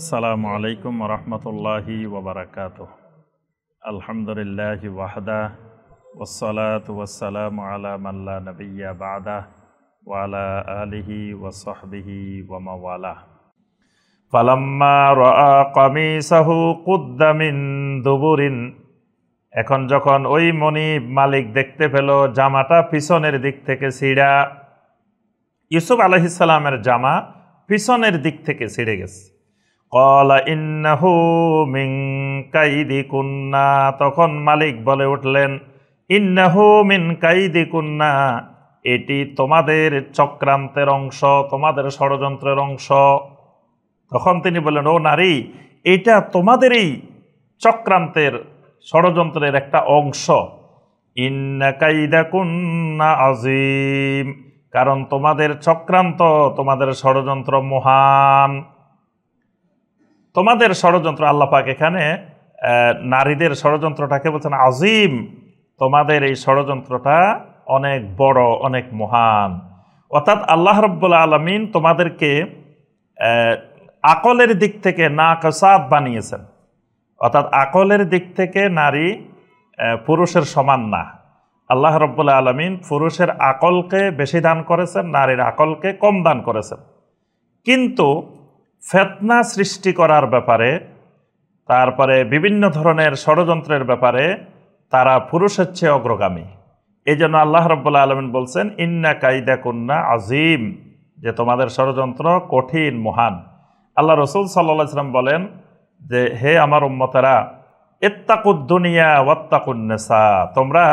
আসসালামু আলাইকুম রহমতুল্লাহি ওবরাকাত আলহামদুলিল্লাহ ওয়াহদা ওসলাত ওসালাম আলা মাল্লা নবিয়া বাদা ওয়ালা আলিহি ওসহবিহি ওমাওয়ালা পালাম্মা রা সাহু কুদ্দামিন দুবুরিন এখন যখন ওই মনি মালিক দেখতে পেল জামাটা পিছনের দিক থেকে ছিঁড়া ইউসুফ আলহিসাল্লামের জামা পিছনের দিক থেকে ছিঁড়ে গেছে কলা ইন্নাহু মিং কাইদি কুন্না তখন মালিক বলে উঠলেন ইন্নাহু মিন কাইদি কুন্না এটি তোমাদের চক্রান্তের অংশ তোমাদের ষড়যন্ত্রের অংশ তখন তিনি বললেন ও নারী এটা তোমাদেরই চক্রান্তের ষড়যন্ত্রের একটা অংশ ইন্না কাইদা কুন্না আজিম কারণ তোমাদের চক্রান্ত তোমাদের ষড়যন্ত্র মহান তোমাদের ষড়যন্ত্র আল্লাপাক এখানে নারীদের ষড়যন্ত্রটাকে বলছেন আজিম তোমাদের এই ষড়যন্ত্রটা অনেক বড় অনেক মহান অর্থাৎ আল্লাহ রব্বুল্লা আলমিন তোমাদেরকে আকলের দিক থেকে না কসাদ বানিয়েছেন অর্থাৎ আকলের দিক থেকে নারী পুরুষের সমান না আল্লাহ রব্বুল্লা আলমিন পুরুষের আকলকে বেশি দান করেছেন নারীর আকলকে কম দান করেছেন কিন্তু ফেতনা সৃষ্টি করার ব্যাপারে তারপরে বিভিন্ন ধরনের ষড়যন্ত্রের ব্যাপারে তারা পুরুষের চেয়ে অগ্রগামী এই জন্য আল্লাহ রব্বুল্লা আলমিন বলছেন ইন্না কাইদা কন্যা আজিম যে তোমাদের ষড়যন্ত্র কঠিন মহান আল্লাহ রসুল সাল্লা সাল্লাম বলেন যে হে আমার উম্মতারা এত্তাকুদ্দুনিয়া ওয়াত্তাকুন্নেসা তোমরা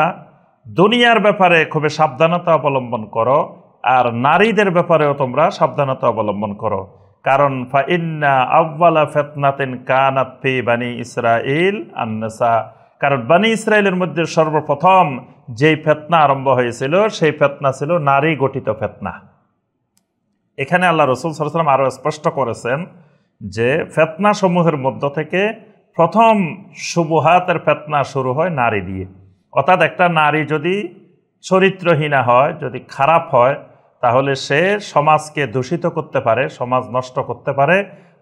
দুনিয়ার ব্যাপারে খুবই সাবধানতা অবলম্বন করো আর নারীদের ব্যাপারেও তোমরা সাবধানতা অবলম্বন করো কারণ ফাইন্না আব্বালা ফেতনাতেন কানাত ফি বানি ইসরাইল আন্নাসা কারণ বানি ইসরায়েলের মধ্যে সর্বপ্রথম যেই ফেতনা আরম্ভ হয়েছিল সেই ফেতনা ছিল নারী গঠিত ফেতনা এখানে আল্লাহ রসুল সরাম আরও স্পষ্ট করেছেন যে ফেতনা সমূহের মধ্য থেকে প্রথম শুভহাতের ফেতনা শুরু হয় নারী দিয়ে অর্থাৎ একটা নারী যদি চরিত্রহীনা হয় যদি খারাপ হয় তাহলে সে সমাজকে দূষিত করতে পারে সমাজ নষ্ট করতে পারে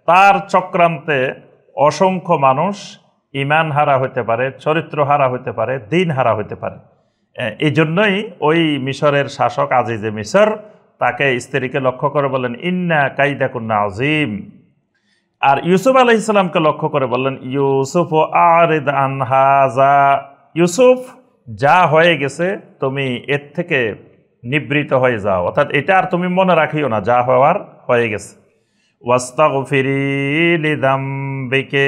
তার চক্রান্তে অসংখ্য মানুষ ইমান হারা হতে পারে চরিত্র হারা হতে পারে দিন হারা হতে পারে এই জন্যই ওই মিশরের শাসক আজিজে মিশর তাকে স্ত্রীকে লক্ষ্য করে বললেন ইন্না কাইদা কুন্না আজিম আর ইউসুফ আলহ ইসলামকে লক্ষ্য করে বললেন ইউসুফ আর আনহাজা ইউসুফ যা হয়ে গেছে তুমি এর থেকে নিবৃত হয়ে যাও অর্থাৎ এটা আর তুমি মনে রাখিও না যা হওয়ার হয়ে গেছে ওয়াস্তাগ ফিরিলিদাম্বিকে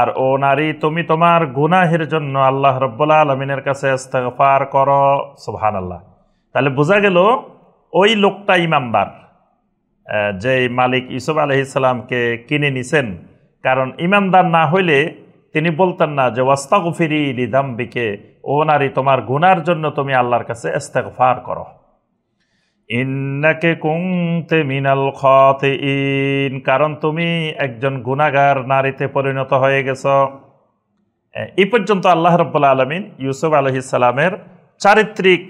আর ও নারী তুমি তোমার গুনাহের জন্য আল্লাহ রব্বুল্লা আলমিনের কাছে ইস্তফার করো সুহান আল্লাহ তাহলে বোঝা গেল ওই লোকটা ইমামবার যে মালিক ইসুফ ইসলামকে কিনে নিছেন কারণ ইমামদার না হইলে তিনি বলতেন না যে ওয়াস্তাগফিরি লিদাম্বিকে ও নারী তোমার গুনার জন্য তুমি আল্লাহর কাছে ইস্তেকফার করো ইন্নাকে কুংতে মিনাল খতে ইন কারণ তুমি একজন গুণাগার নারীতে পরিণত হয়ে গেছ এই পর্যন্ত আল্লাহ রব্বুল্লা আলমিন ইউসুফ আলহিসালামের চারিত্রিক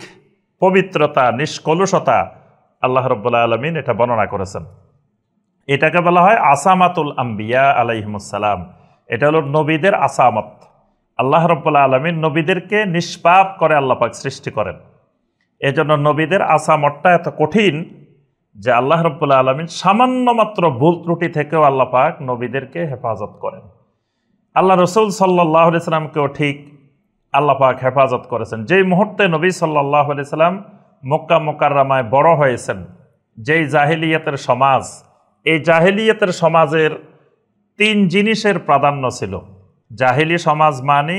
পবিত্রতা নিষ্কলুষতা আল্লাহ রব্বুল্লা আলমিন এটা বর্ণনা করেছেন এটাকে বলা হয় আসামাতুল আম্বিয়া আলাইহমুসালাম এটা হলো নবীদের আসামত আল্লাহ রব্বুল্লা আলমিন নবীদেরকে নিষ্পাপ করে আল্লাপাক সৃষ্টি করেন এজন্য নবীদের মটটা এত কঠিন যে আল্লাহ রব্বুল্লা আলমিন সামান্য মাত্র ভুল ত্রুটি থেকেও আল্লাহ পাক নবীদেরকে হেফাজত করেন আল্লাহ রসুল সাল্লাহ সাল্লামকেও ঠিক আল্লাহ পাক হেফাজত করেছেন যেই মুহূর্তে নবী সাল্লাহ সাল্লাম মক্কা মোকাররামায় বড় হয়েছেন যেই জাহিলিয়াতের সমাজ এই জাহিলিয়াতের সমাজের তিন জিনিসের প্রাধান্য ছিল জাহিলি সমাজ মানে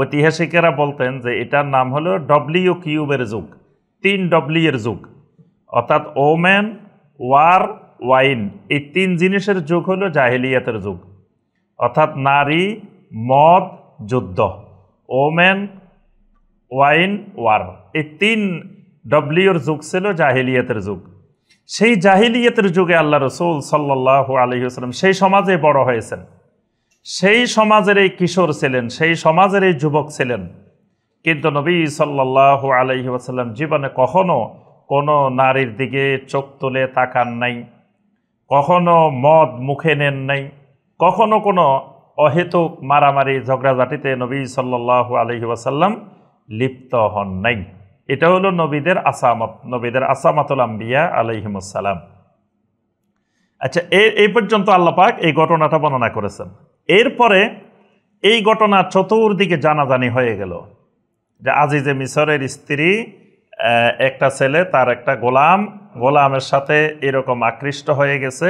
ঐতিহাসিকেরা বলতেন যে এটার নাম হলো ডব্লিউ কিউবের যুগ তিন ডব্লিউ এর যুগ অর্থাৎ ওমেন ওয়ার ওয়াইন এই তিন জিনিসের যুগ হলো জাহিলিয়াতের যুগ অর্থাৎ নারী মদ যুদ্ধ ওমেন ওয়াইন ওয়ার এই তিন ডব্লিউর যুগ ছিল জাহিলিয়াতের যুগ সেই জাহিলিয়াতের যুগে আল্লাহ রসুল সাল্লাহ আলহিউসালাম সেই সমাজে বড় হয়েছেন সেই সমাজের এই কিশোর ছিলেন সেই সমাজের এই যুবক ছিলেন কিন্তু নবী সাল্লাহ আলহি আসাল্লাম জীবনে কখনো কোনো নারীর দিকে চোখ তুলে তাকান নাই কখনো মদ মুখে নেন নাই কখনো কোনো অহেতুক মারামারি ঝগড়াঝাটিতে নবী সাল্লাহ আলহি আসাল্লাম লিপ্ত হন নাই এটা হলো নবীদের আসামত নবীদের আসামাতুল আম্বিয়া আলহিমসাল্লাম আচ্ছা এই পর্যন্ত আল্লাপাক এই ঘটনাটা বর্ণনা করেছেন এরপরে এই ঘটনা চতুর্দিকে জানাজানি হয়ে গেল যে আজিজে মিশরের স্ত্রী একটা ছেলে তার একটা গোলাম গোলামের সাথে এরকম আকৃষ্ট হয়ে গেছে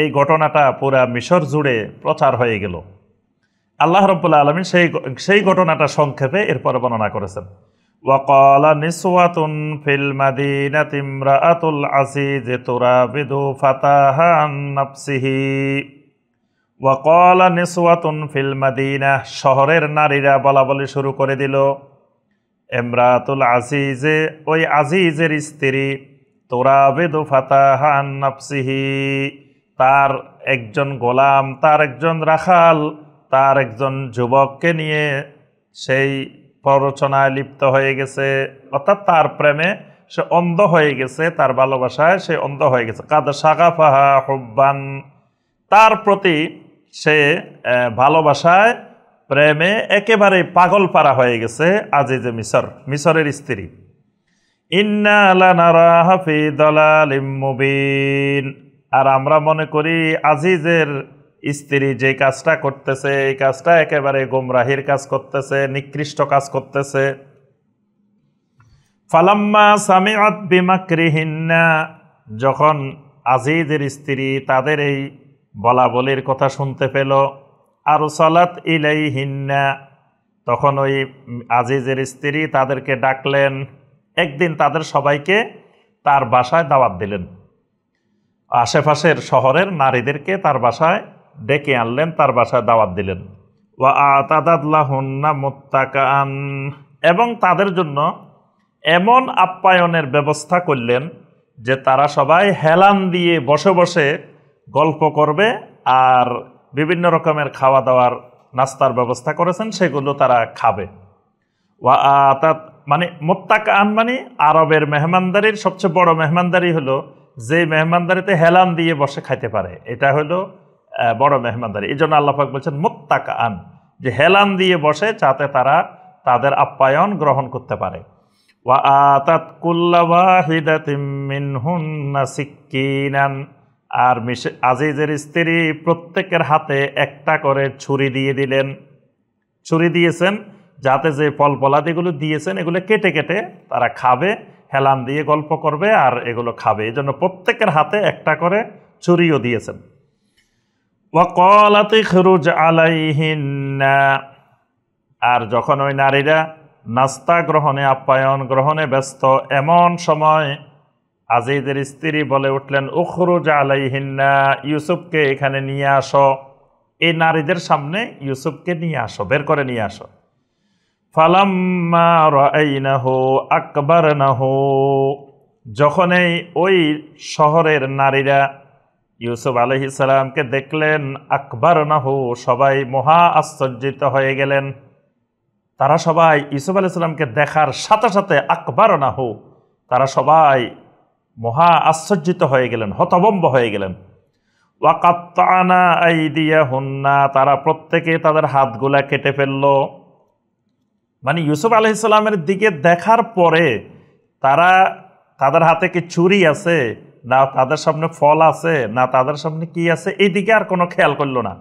এই ঘটনাটা পুরা মিশর জুড়ে প্রচার হয়ে গেল আল্লাহ রব্বুল্লা আলমী সেই সেই ঘটনাটা সংক্ষেপে এরপর বর্ণনা করেছেন وقال نسوة ওয়াকলা নিসওয়াতুন ফিল মাদিনা শহরের নারীরা বলা বলি শুরু করে দিল এমরাতুল আজিজে ওই আজিজের স্ত্রী তোরা বেদু ফাতাহানি তার একজন গোলাম তার একজন রাখাল তার একজন যুবককে নিয়ে সেই প্ররোচনায় লিপ্ত হয়ে গেছে অর্থাৎ তার প্রেমে সে অন্ধ হয়ে গেছে তার ভালোবাসায় সে অন্ধ হয়ে গেছে কাদ সাগাফাহা হুব্বান তার প্রতি সে ভালোবাসায় প্রেমে একেবারে পাগল পারা হয়ে গেছে আজিজে মিশর মিশরের স্ত্রী মুবিন আর আমরা মনে করি আজিজের স্ত্রী যে কাজটা করতেছে এই কাজটা একেবারে গোমরাহির কাজ করতেছে নিকৃষ্ট কাজ করতেছে ফালাম্মা সামিআত বিমাকৃহিন্না যখন আজিজের স্ত্রী তাদের এই বলা বলির কথা শুনতে পেল আর সালাত ইলাই হিন্না তখন ওই আজিজের স্ত্রী তাদেরকে ডাকলেন একদিন তাদের সবাইকে তার বাসায় দাওয়াত দিলেন আশেপাশের শহরের নারীদেরকে তার বাসায় ডেকে আনলেন তার বাসায় দাওয়াত দিলেন ওয়া আতাদাদলাহন্না এবং তাদের জন্য এমন আপ্যায়নের ব্যবস্থা করলেন যে তারা সবাই হেলান দিয়ে বসে বসে গল্প করবে আর বিভিন্ন রকমের খাওয়া দাওয়ার নাস্তার ব্যবস্থা করেছেন সেগুলো তারা খাবে ওয়া তা মানে আন মানে আরবের মেহমানদারির সবচেয়ে বড় মেহমানদারি হলো যে মেহমানদারিতে হেলান দিয়ে বসে খাইতে পারে এটা হলো বড় মেহমানদারি এই জন্য আল্লাহাক বলছেন আন যে হেলান দিয়ে বসে যাতে তারা তাদের আপ্যায়ন গ্রহণ করতে পারে ওয়া আতাত কুল্লাওয়াহিদাতিম মিনহুন্না সিক্কিনান আর আজিজের স্ত্রী প্রত্যেকের হাতে একটা করে ছুরি দিয়ে দিলেন ছুরি দিয়েছেন যাতে যে ফল ফলাদিগুলো দিয়েছেন এগুলো কেটে কেটে তারা খাবে হেলান দিয়ে গল্প করবে আর এগুলো খাবে এই জন্য প্রত্যেকের হাতে একটা করে ছুরিও দিয়েছেন ওয়াকলাতে খরুজ আলাইহিন্না আর যখন ওই নারীরা নাস্তা গ্রহণে আপ্যায়ন গ্রহণে ব্যস্ত এমন সময় আজিজের স্ত্রী বলে উঠলেন উখরুজ আলাইহিন্না ইউসুফকে এখানে নিয়ে আসো এই নারীদের সামনে ইউসুফকে নিয়ে আসো বের করে নিয়ে আসো ফালাম্মা রাইনাহু আকবারনাহু যখনই ওই শহরের নারীরা ইউসুফ আলহি সালামকে দেখলেন আকবর নাহু সবাই মহা আশ্চর্যিত হয়ে গেলেন তারা সবাই ইউসুফ আলি সাল্লামকে দেখার সাথে সাথে আকবর নাহু তারা সবাই মহা আশ্চর্যিত হয়ে গেলেন হতবম্ব হয়ে গেলেন ওয়াকাত্তানা আই দিয়া হন্না তারা প্রত্যেকে তাদের হাতগুলা কেটে ফেলল মানে ইউসুফ আলহিসাল্লামের দিকে দেখার পরে তারা তাদের হাতে কি ছুরি আছে না তাদের সামনে ফল আছে না তাদের সামনে কি আছে এইদিকে আর কোনো খেয়াল করলো না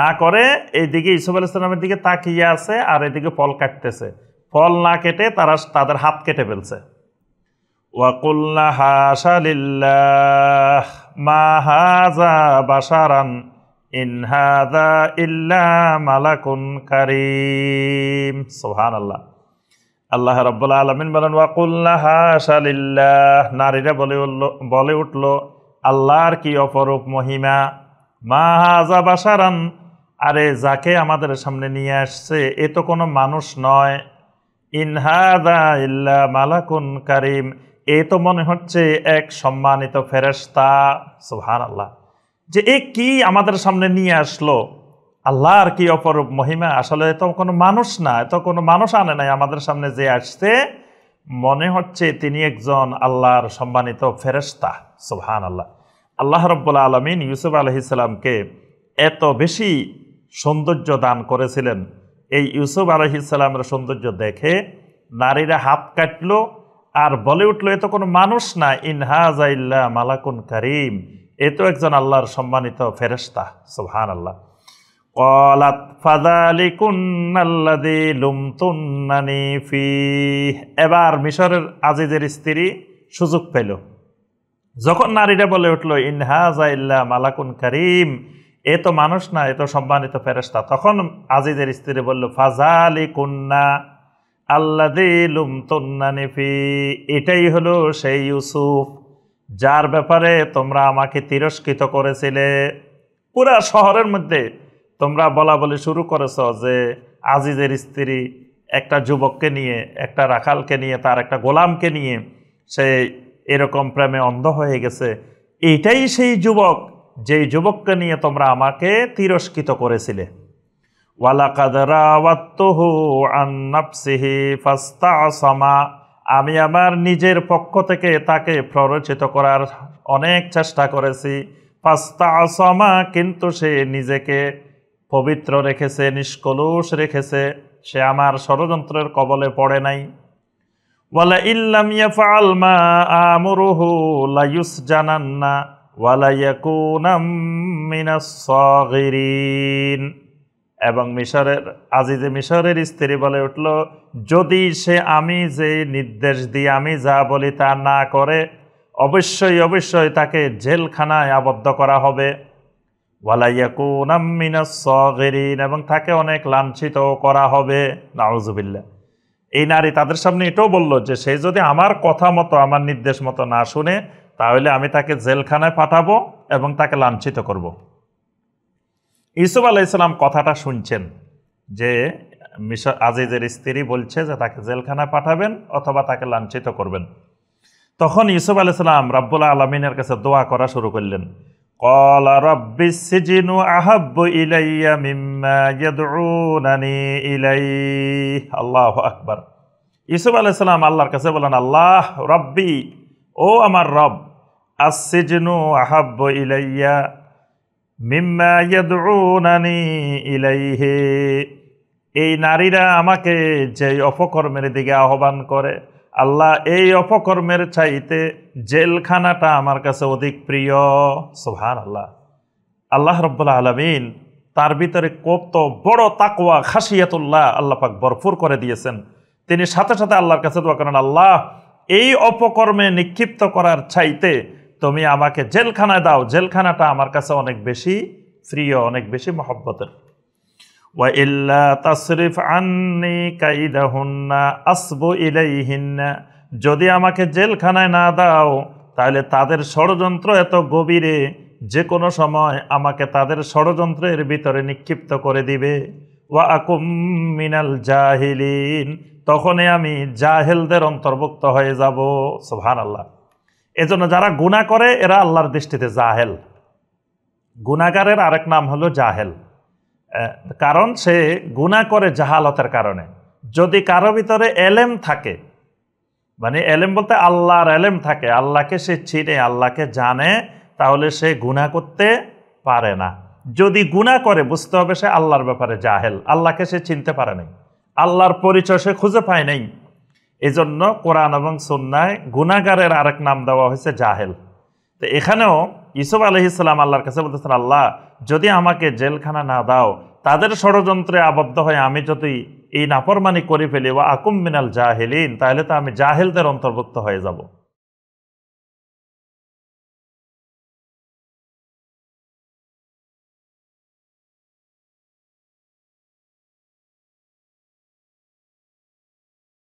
না করে এইদিকে ইসুফ আলাইসালামের দিকে তাকিয়ে আছে আর এদিকে ফল কাটতেছে ফল না কেটে তারা তাদের হাত কেটে ফেলছে وقل حاش لله ما هذا بشرا إن هذا إلا ملك كريم سبحان الله আল্লাহ রব্বুল আলমিন বলেন ওয়াকুল্লাহ শালিল্লাহ নারীরা বলে উঠল বলে উঠল আল্লাহর কি অপরূপ মহিমা মা বাসারান আরে যাকে আমাদের সামনে নিয়ে আসছে এ তো কোনো মানুষ নয় ইনহাদা ইল্লা মালাকুন কারিম এ তো মনে হচ্ছে এক সম্মানিত ফেরেস্তা সুহান আল্লাহ যে এ কি আমাদের সামনে নিয়ে আসলো আল্লাহর কি অপরূপ মহিমা আসলে এত কোনো মানুষ না এত কোনো মানুষ আনে নাই আমাদের সামনে যে আসছে মনে হচ্ছে তিনি একজন আল্লাহর সম্মানিত ফেরেস্তা সুহান আল্লাহ আল্লাহ রব্বুল্লা আলমিন ইউসুফ আলহিসামকে এত বেশি সৌন্দর্য দান করেছিলেন এই ইউসুফ আলহিসামের সৌন্দর্য দেখে নারীরা হাত কাটলো আর বলে উঠল এ তো কোনো মানুষ না ইনহাজাইল্লা মালাকুন করিম এ তো একজন আল্লাহর সম্মানিত ফেরেস্তা সুহান আল্লাহ কলাত ফি এবার মিশরের আজিজের স্ত্রী সুযোগ পেল যখন নারীরা বলে উঠল ইনহাজাইল্লা মালাকুন করিম এ তো মানুষ না এ তো সম্মানিত ফেরেস্তা তখন আজিজের স্ত্রী বলল কুন্না আল্লাদে লুমতন্নানে ফি এটাই হলো সেই ইউসুফ যার ব্যাপারে তোমরা আমাকে তিরস্কৃত করেছিলে পুরা শহরের মধ্যে তোমরা বলা বলি শুরু করেছ যে আজিজের স্ত্রী একটা যুবককে নিয়ে একটা রাখালকে নিয়ে তার একটা গোলামকে নিয়ে সে এরকম প্রেমে অন্ধ হয়ে গেছে এইটাই সেই যুবক যেই যুবককে নিয়ে তোমরা আমাকে তিরস্কৃত করেছিলে ওয়ালাকাদরা ওয়াত্তহু আন্নাফসিহি ফাস্তা আসমা আমি আমার নিজের পক্ষ থেকে তাকে প্ররোচিত করার অনেক চেষ্টা করেছি পাস্তা আসমা কিন্তু সে নিজেকে পবিত্র রেখেছে নিষ্কলুষ রেখেছে সে আমার ষড়যন্ত্রের কবলে পড়ে নাই ওয়ালা ইল্লাম ইয়াফআল মা আমরুহু লায়ুস ইউসজানান্না ওয়ালাইয়া ইয়াকুনাম মিনাস সাগিরিন এবং মিশরের আজিজে মিশরের স্ত্রী বলে উঠল যদি সে আমি যে নির্দেশ দিই আমি যা বলি তা না করে অবশ্যই অবশ্যই তাকে জেলখানায় আবদ্ধ করা হবে এবং তাকে অনেক লাঞ্ছিত করা হবে নাউজুবিল্লা এই নারী তাদের সামনে এটাও বলল যে সে যদি আমার কথা মতো আমার নির্দেশ মতো না শুনে তাহলে আমি তাকে জেলখানায় পাঠাবো এবং তাকে লাঞ্ছিত করবো ইউসুফ আলাইসাল্লাম কথাটা শুনছেন যে মিশর আজিজের স্ত্রী বলছে যে তাকে জেলখানায় পাঠাবেন অথবা তাকে লাঞ্ছিত করবেন তখন ইউসুফ আলাইসাল্লাম রাব্বুল আলমিনের কাছে দোয়া করা শুরু করলেন কলা রব্বি সিজিনু আহাব্ব ইলাইয়া মিম্মা ইয়াদউনানি ইলাই আল্লাহ আকবার ইসুফ আলাইসাল্লাম আল্লাহর কাছে বলেন আল্লাহ রব্বি ও আমার রব আসিজনু আহাব্ব ইলাইয়া মিম্মা এই নারীরা আমাকে যে অপকর্মের দিকে আহ্বান করে আল্লাহ এই অপকর্মের চাইতে জেলখানাটা আমার কাছে অধিক প্রিয় সোহান আল্লাহ আল্লাহ রব্বুল্লা আলমিন তার ভিতরে কত বড় তাকুয়া খাসিয়াতুল্লাহ পাক ভরপুর করে দিয়েছেন তিনি সাথে সাথে আল্লাহর কাছে দোয়া করেন আল্লাহ এই অপকর্মে নিক্ষিপ্ত করার চাইতে তুমি আমাকে জেলখানায় দাও জেলখানাটা আমার কাছে অনেক বেশি প্রিয় অনেক বেশি মহব্বতের তাসরিফ আন্নি আসবু ইলাইহিন্না যদি আমাকে জেলখানায় না দাও তাহলে তাদের ষড়যন্ত্র এত গভীরে যে কোনো সময় আমাকে তাদের ষড়যন্ত্রের ভিতরে নিক্ষিপ্ত করে দিবে ওয়া আকুম মিনাল জাহিলিন তখনই আমি জাহেলদের অন্তর্ভুক্ত হয়ে যাব সোহান আল্লাহ এজন্য যারা গুণা করে এরা আল্লাহর দৃষ্টিতে জাহেল গুণাগারের আরেক নাম হলো জাহেল কারণ সে গুণা করে জাহালতের কারণে যদি কারো ভিতরে এলেম থাকে মানে এলেম বলতে আল্লাহর এলেম থাকে আল্লাহকে সে চিনে আল্লাহকে জানে তাহলে সে গুণা করতে পারে না যদি গুণা করে বুঝতে হবে সে আল্লাহর ব্যাপারে জাহেল আল্লাহকে সে চিনতে পারে নাই আল্লাহর পরিচয় সে খুঁজে পায় নাই এজন্য কোরআন এবং সন্ন্যায় গুণাগারের আরেক নাম দেওয়া হয়েছে জাহেল তো এখানেও ইসুফ আলহ ইসলাম আল্লাহর কাছে বলতেছেন আল্লাহ যদি আমাকে জেলখানা না দাও তাদের ষড়যন্ত্রে আবদ্ধ হয়ে আমি যদি এই নাফরমানি করে ফেলি বা আকুম মিনাল জাহেলিন তাহলে তো আমি জাহেলদের অন্তর্ভুক্ত হয়ে যাব